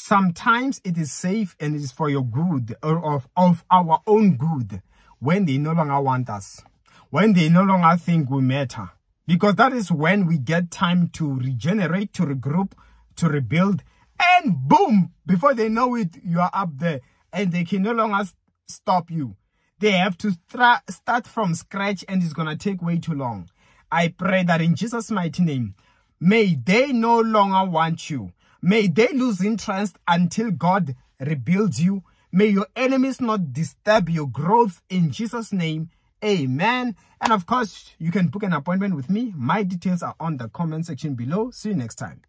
Sometimes it is safe and it is for your good or of, of our own good when they no longer want us, when they no longer think we matter. Because that is when we get time to regenerate, to regroup, to rebuild, and boom, before they know it, you are up there and they can no longer stop you. They have to start from scratch and it's going to take way too long. I pray that in Jesus' mighty name, may they no longer want you. May they lose interest until God rebuilds you. May your enemies not disturb your growth in Jesus' name. Amen. And of course, you can book an appointment with me. My details are on the comment section below. See you next time.